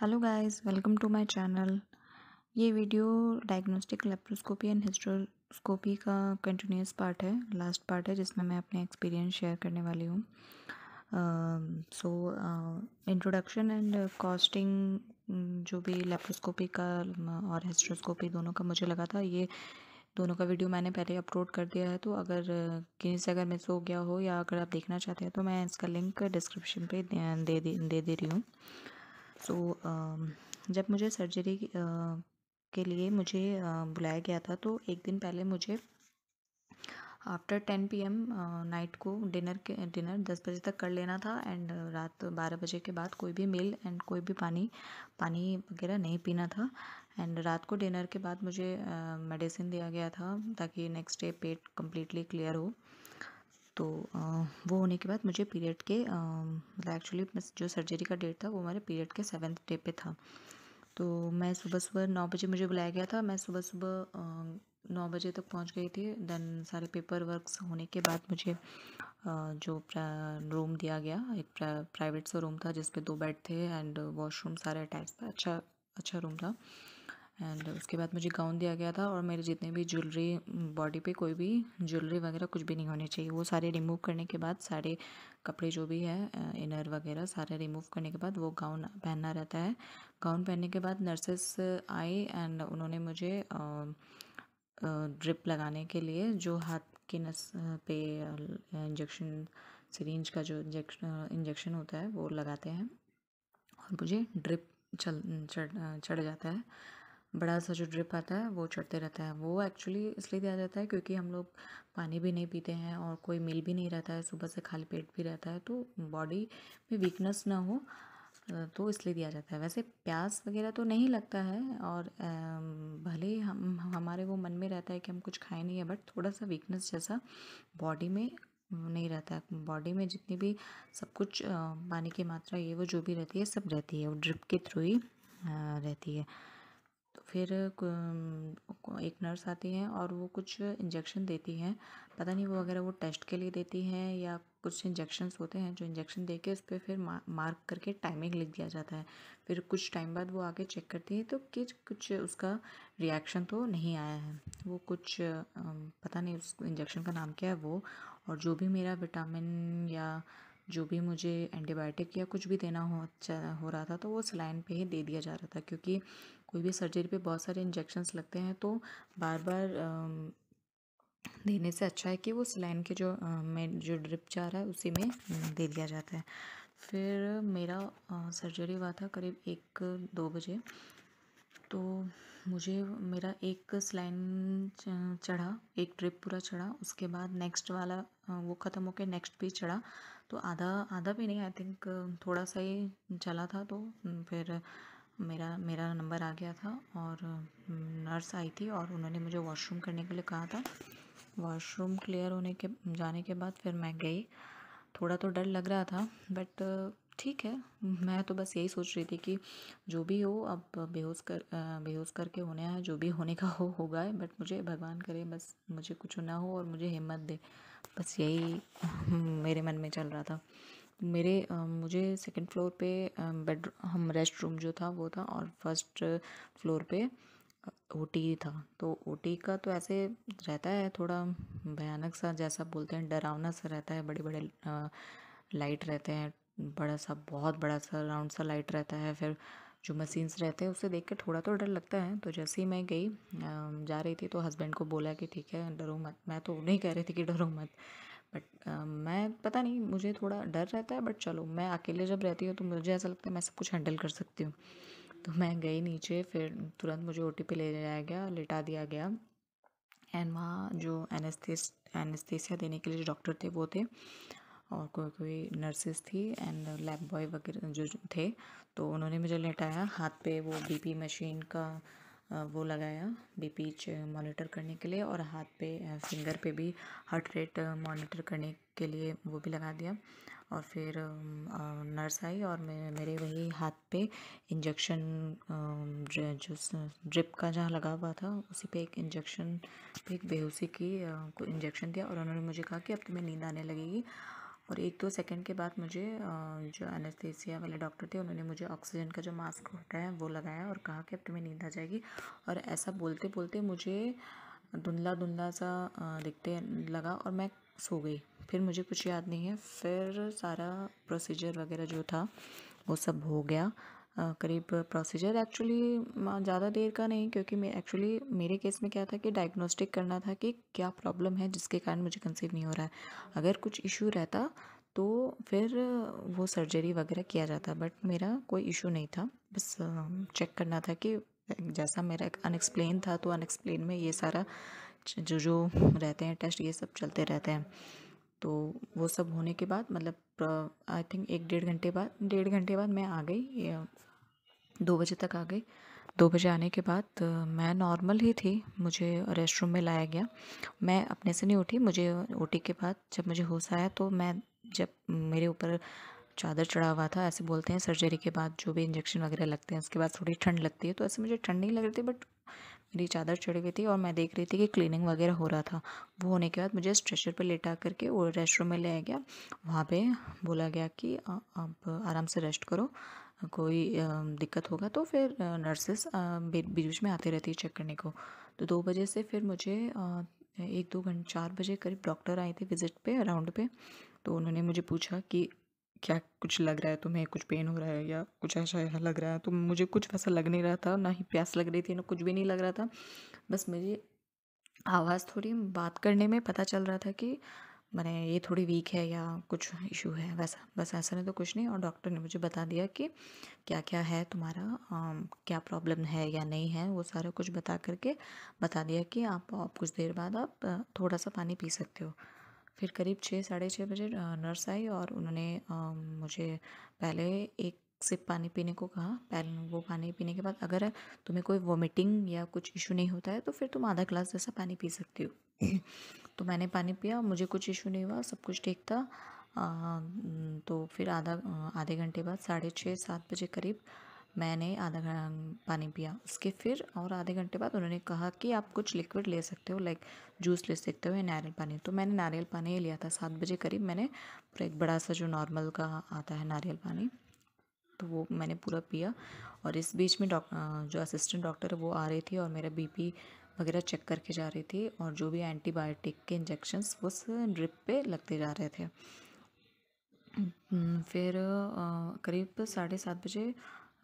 hello guys welcome to my channel ये video diagnostic laparoscopy and hysteroscopy का continuous part है last part है जिसमें मैं अपने एक्सपीरियंस शेयर करने वाली हूँ सो इंट्रोडक्शन एंड कॉस्टिंग जो भी लेप्रोस्कोपी का mm, और हिस्ट्रोस्कोपी दोनों का मुझे लगा था ये दोनों का वीडियो मैंने पहले अपलोड कर दिया है तो अगर uh, कहीं से अगर मिस हो गया हो या अगर आप देखना चाहते हैं तो मैं इसका लिंक डिस्क्रिप्शन पर दे दे, दे, दे रही हूँ तो जब मुझे सर्जरी के लिए मुझे बुलाया गया था तो एक दिन पहले मुझे after ten P M night को डिनर के डिनर दस बजे तक कर लेना था एंड रात बारह बजे के बाद कोई भी मील एंड कोई भी पानी पानी वगैरह नहीं पीना था एंड रात को डिनर के बाद मुझे मेडिसिन uh, दिया गया था ताकि नेक्स्ट डे पेट कम्प्लीटली क्लियर हो तो वो होने के बाद मुझे पीरियड के मतलब एक्चुअली जो सर्जरी का डेट था वो हमारे पीरियड के सेवन्थ डे पे था तो मैं सुबह सुबह नौ बजे मुझे बुलाया गया था मैं सुबह सुबह नौ बजे तक पहुंच गई थी देन सारे पेपर वर्क्स होने के बाद मुझे जो रूम दिया गया एक प्राइवेट सा रूम था जिसपे दो बेड थे एंड वॉशरूम सारे अटैच था अच्छा अच्छा रूम था एंड उसके बाद मुझे गाउन दिया गया था और मेरे जितने भी ज्वेलरी बॉडी पे कोई भी ज्वेलरी वगैरह कुछ भी नहीं होने चाहिए वो सारे रिमूव करने के बाद सारे कपड़े जो भी है इनर वगैरह सारे रिमूव करने के बाद वो गाउन पहनना रहता है गाउन पहनने के बाद नर्सेस आई एंड उन्होंने मुझे ड्रिप लगाने के लिए जो हाथ के नस पे इंजेक्शन सिरिंज का जो इंजेक्शन इंजेक्शन होता है वो लगाते हैं और मुझे ड्रिप चल चढ़ चढ़ जाता है बड़ा सा जो ड्रिप आता है वो चढ़ते रहता है वो एक्चुअली इसलिए दिया जाता है क्योंकि हम लोग पानी भी नहीं पीते हैं और कोई मिल भी नहीं रहता है सुबह से खाली पेट भी रहता है तो बॉडी में वीकनेस ना हो तो इसलिए दिया जाता है वैसे प्यास वगैरह तो नहीं लगता है और भले हम हमारे वो मन में रहता है कि हम कुछ खाए नहीं है बट थोड़ा सा वीकनेस जैसा बॉडी में नहीं रहता है बॉडी में जितनी भी सब कुछ पानी की मात्रा ये वो जो भी रहती है सब रहती है वो ड्रिप के थ्रू ही रहती है फिर एक नर्स आती है और वो कुछ इंजेक्शन देती हैं पता नहीं वो अगर वो टेस्ट के लिए देती हैं या कुछ इंजेक्शन्स होते हैं जो इंजेक्शन दे के उस पर फिर मार्क करके टाइमिंग लिख दिया जाता है फिर कुछ टाइम बाद वो आके चेक करती है तो कि कुछ उसका रिएक्शन तो नहीं आया है वो कुछ पता नहीं उस इंजेक्शन का नाम क्या है वो और जो भी मेरा विटामिन या जो भी मुझे एंटीबायोटिक या कुछ भी देना हो अच्छा हो रहा था तो वो सलाइन पे ही दे दिया जा रहा था क्योंकि कोई भी सर्जरी पे बहुत सारे इंजेक्शंस लगते हैं तो बार बार देने से अच्छा है कि वो सलाइन के जो में जो ड्रिप जा रहा है उसी में दे दिया जाता है फिर मेरा सर्जरी हुआ था करीब एक दो बजे तो मुझे मेरा एक स्लाइन चढ़ा एक ट्रिप पूरा चढ़ा उसके बाद नेक्स्ट वाला वो ख़त्म होकर नेक्स्ट भी चढ़ा तो आधा आधा भी नहीं आई थिंक थोड़ा सा ही चला था तो फिर मेरा मेरा नंबर आ गया था और नर्स आई थी और उन्होंने मुझे वॉशरूम करने के लिए कहा था वॉशरूम क्लियर होने के जाने के बाद फिर मैं गई थोड़ा तो डर लग रहा था बट ठीक है मैं तो बस यही सोच रही थी कि जो भी हो अब बेहोश कर बेहोश करके होने हैं जो भी होने का हो होगा बट मुझे भगवान करे बस मुझे कुछ ना हो और मुझे हिम्मत दे बस यही मेरे मन में चल रहा था मेरे मुझे सेकंड फ्लोर पे बेड हम रेस्ट रूम जो था वो था और फर्स्ट फ्लोर पे ओटी था तो ओटी का तो ऐसे रहता है थोड़ा भयानक सा जैसा बोलते हैं डरावना सा रहता है बड़े बड़े लाइट रहते हैं बड़ा सा बहुत बड़ा सा राउंड सा लाइट रहता है फिर जो मशीन्स रहते हैं उसे देख के थोड़ा तो डर लगता है तो जैसे ही मैं गई जा रही थी तो हस्बैंड को बोला कि ठीक है डरो मत मैं तो नहीं कह रही थी कि डरो मत बट मैं पता नहीं मुझे थोड़ा डर रहता है बट चलो मैं अकेले जब रहती हूँ तो मुझे ऐसा लगता है मैं सब कुछ हैंडल कर सकती हूँ तो मैं गई नीचे फिर तुरंत मुझे ओ ले जाया गया लिटा दिया गया एंड वहाँ जो एनेस्थेस एनेस्थेसिया देने के लिए जो डॉक्टर थे वो थे और कोई कोई नर्सेस थी एंड लैब बॉय वगैरह जो थे तो उन्होंने मुझे लेटाया हाथ पे वो बीपी मशीन का वो लगाया बीपी मॉनिटर करने के लिए और हाथ पे फिंगर पे भी हार्ट रेट मॉनिटर करने के लिए वो भी लगा दिया और फिर नर्स आई और मैं मेरे वही हाथ पे इंजेक्शन जो ड्रिप का जहाँ लगा हुआ था उसी पे एक इंजेक्शन एक बेहोशी की इंजेक्शन दिया और उन्होंने मुझे कहा कि अब तुम्हें नींद आने लगेगी और एक दो सेकंड के बाद मुझे जो एनेस्थीसिया वाले डॉक्टर थे उन्होंने मुझे ऑक्सीजन का जो मास्क होता है वो लगाया और कहा कि अब तुम्हें नींद आ जाएगी और ऐसा बोलते बोलते मुझे धुंधला धुंधला सा दिखते लगा और मैं सो गई फिर मुझे कुछ याद नहीं है फिर सारा प्रोसीजर वगैरह जो था वो सब हो गया करीब प्रोसीजर एक्चुअली ज़्यादा देर का नहीं क्योंकि मैं एक्चुअली मेरे केस में क्या था कि डायग्नोस्टिक करना था कि क्या प्रॉब्लम है जिसके कारण मुझे कंसीव नहीं हो रहा है अगर कुछ इशू रहता तो फिर वो सर्जरी वगैरह किया जाता बट मेरा कोई इशू नहीं था बस चेक करना था कि जैसा मेरा अनएक्सप्लेन था तो अनएक्सप्लेन में ये सारा जो जो रहते हैं टेस्ट ये सब चलते रहते हैं तो वो सब होने के बाद मतलब आई थिंक एक डेढ़ घंटे बाद डेढ़ घंटे बाद मैं आ गई दो बजे तक आ गई दो बजे आने के बाद मैं नॉर्मल ही थी मुझे रेस्ट रूम में लाया गया मैं अपने से नहीं उठी मुझे उठी के बाद जब मुझे होश आया तो मैं जब मेरे ऊपर चादर चढ़ा हुआ था ऐसे बोलते हैं सर्जरी के बाद जो भी इंजेक्शन वगैरह लगते हैं उसके बाद थोड़ी ठंड लगती है तो ऐसे मुझे ठंड नहीं लग रही थी बट मेरी चादर चढ़ी हुई थी और मैं देख रही थी कि क्लीनिंग वगैरह हो रहा था वो होने के बाद मुझे स्ट्रेचर पर लेटा करके वो रेस्ट रूम में ले गया वहाँ पे बोला गया कि आप आराम से रेस्ट करो कोई दिक्कत होगा तो फिर नर्सेस बीच बीच में आती रहती है चेक करने को तो दो बजे से फिर मुझे एक दो घंटे चार बजे करीब डॉक्टर आए थे विज़िट पे अराउंड पे तो उन्होंने मुझे पूछा कि क्या कुछ लग रहा है तुम्हें कुछ पेन हो रहा है या कुछ ऐसा ऐसा लग रहा है तो मुझे कुछ वैसा लग नहीं रहा था ना ही प्यास लग रही थी ना कुछ भी नहीं लग रहा था बस मुझे आवाज़ थोड़ी बात करने में पता चल रहा था कि मैंने ये थोड़ी वीक है या कुछ इशू है वैसा बस ऐसा नहीं तो कुछ नहीं और डॉक्टर ने मुझे बता दिया कि क्या क्या है तुम्हारा आ, क्या प्रॉब्लम है या नहीं है वो सारा कुछ बता करके बता दिया कि आप, आप कुछ देर बाद आप थोड़ा सा पानी पी सकते हो फिर करीब छः साढ़े छः बजे नर्स आई और उन्होंने मुझे पहले एक सिप पानी पीने को कहा पहले वो पानी पीने के बाद अगर तुम्हें कोई वोमिटिंग या कुछ इशू नहीं होता है तो फिर तुम आधा ग्लास जैसा पानी पी सकती हो तो मैंने पानी पिया मुझे कुछ इशू नहीं हुआ सब कुछ ठीक था आ, तो फिर आधा आधे घंटे बाद साढ़े छः सात बजे करीब मैंने आधा पानी पिया उसके फिर और आधे घंटे बाद उन्होंने कहा कि आप कुछ लिक्विड ले सकते हो लाइक जूस ले सकते हो या नारियल पानी तो मैंने नारियल पानी ही लिया था सात बजे करीब मैंने पूरा एक बड़ा सा जो नॉर्मल का आता है नारियल पानी तो वो मैंने पूरा पिया और इस बीच में जो असिस्टेंट डॉक्टर है वो आ रही थी और मेरा बी वगैरह चेक करके जा रही थी और जो भी एंटीबायोटिक के इंजेक्शन्स उस ड्रिप पे लगते जा रहे थे फिर करीब साढ़े सात बजे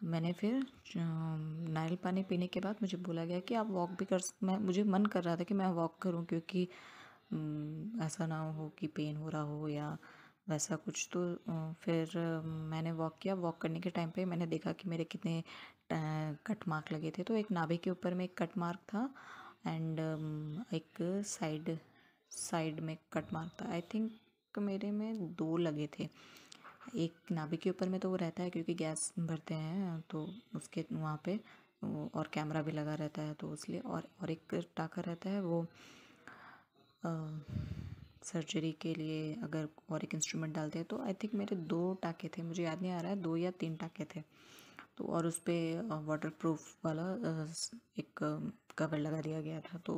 मैंने फिर नारियल पानी पीने के बाद मुझे बोला गया कि आप वॉक भी कर मैं मुझे मन कर रहा था कि मैं वॉक करूं क्योंकि ऐसा ना हो कि पेन हो रहा हो या वैसा कुछ तो फिर मैंने वॉक किया वॉक करने के टाइम पे मैंने देखा कि मेरे कितने कट मार्क लगे थे तो एक नाभि के ऊपर में एक कट मार्क था एंड एक साइड साइड में कट मार्क था आई थिंक मेरे में दो लगे थे एक नाभिक के ऊपर में तो वो रहता है क्योंकि गैस भरते हैं तो उसके वहाँ पे और कैमरा भी लगा रहता है तो इसलिए और और एक टाकर रहता है वो आ, सर्जरी के लिए अगर और एक इंस्ट्रूमेंट डालते हैं तो आई थिंक मेरे दो टाके थे मुझे याद नहीं आ रहा है दो या तीन टाके थे तो और उस पर वाटर प्रूफ वाला एक कवर लगा दिया गया था तो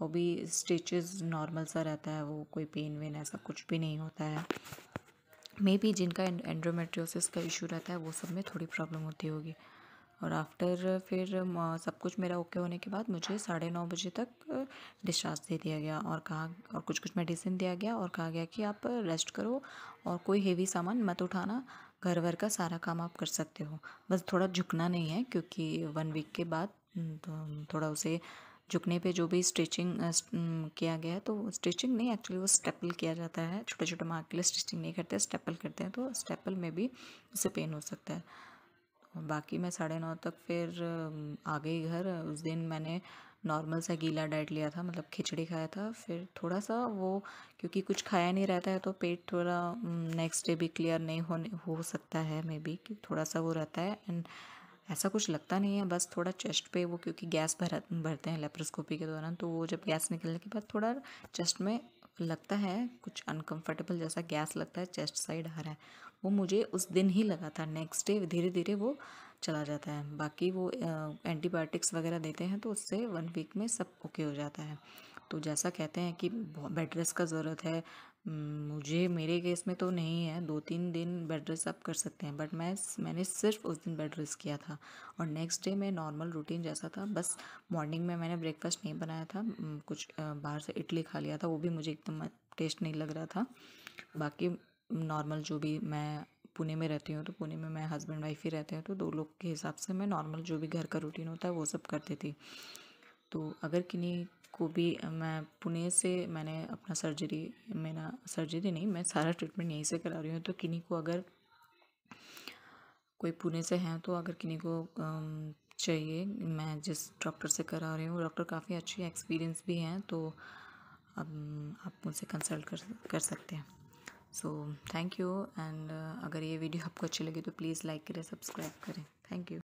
वो भी स्टिचेस नॉर्मल सा रहता है वो कोई पेन वेन ऐसा कुछ भी नहीं होता है मे भी जिनका एंड्रोमेट्रियोसिस का इशू रहता है वो सब में थोड़ी प्रॉब्लम होती होगी और आफ्टर फिर सब कुछ मेरा ओके होने के बाद मुझे साढ़े नौ बजे तक डिस्चार्ज दे दिया गया और कहा और कुछ कुछ मेडिसिन दिया गया और कहा गया कि आप रेस्ट करो और कोई हेवी सामान मत उठाना घर वर का सारा काम आप कर सकते हो बस थोड़ा झुकना नहीं है क्योंकि वन वीक के बाद तो थोड़ा उसे झुकने पे जो भी स्टिचिंग किया गया है तो स्टिचिंग नहीं एक्चुअली वो स्टेपल किया जाता है छोटे छोटे मार्क के लिए स्टिचिंग नहीं करते स्टेपल करते हैं तो स्टेपल में भी उसे पेन हो सकता है बाकी मैं साढ़े नौ तक फिर आ गई घर उस दिन मैंने नॉर्मल सा गीला डाइट लिया था मतलब खिचड़ी खाया था फिर थोड़ा सा वो क्योंकि कुछ खाया नहीं रहता है तो पेट थोड़ा नेक्स्ट डे भी क्लियर नहीं होने हो सकता है मे बी कि थोड़ा सा वो रहता है एंड ऐसा कुछ लगता नहीं है बस थोड़ा चेस्ट पे वो क्योंकि गैस भर भरते हैं लेप्रोस्कोपी के दौरान तो वो जब गैस निकलने के बाद थोड़ा चेस्ट में लगता है कुछ अनकंफर्टेबल जैसा गैस लगता है चेस्ट साइड आ रहा है वो मुझे उस दिन ही लगा था नेक्स्ट डे धीरे धीरे वो चला जाता है बाकी वो एंटीबायोटिक्स वगैरह देते हैं तो उससे वन वीक में सब ओके हो जाता है तो जैसा कहते हैं कि बेड रेस्ट का ज़रूरत है मुझे मेरे केस में तो नहीं है दो तीन दिन बेड रेस्ट आप कर सकते हैं बट मैं मैंने सिर्फ उस दिन बेड रेस्ट किया था और नेक्स्ट डे मैं नॉर्मल रूटीन जैसा था बस मॉर्निंग में मैंने ब्रेकफास्ट नहीं बनाया था कुछ बाहर से इडली खा लिया था वो भी मुझे एकदम टेस्ट नहीं लग रहा था बाकी नॉर्मल जो भी मैं पुणे में रहती हूँ तो पुणे में मैं हस्बैंड वाइफ ही रहते हैं तो दो लोग के हिसाब से मैं नॉर्मल जो भी घर का रूटीन होता है वो सब करती थी तो अगर किन्हीं को भी मैं पुणे से मैंने अपना सर्जरी मेरा सर्जरी नहीं मैं सारा ट्रीटमेंट यहीं से करा रही हूँ तो किन्हीं को अगर कोई पुणे से हैं तो अगर किन्हीं को चाहिए मैं जिस डॉक्टर से करा रही हूँ डॉक्टर काफ़ी अच्छी एक्सपीरियंस भी हैं तो अब आप मुझसे कंसल्ट कर कर सकते हैं सो थैंक यू एंड अगर ये वीडियो आपको अच्छी लगी तो प्लीज़ लाइक करें सब्सक्राइब करें थैंक यू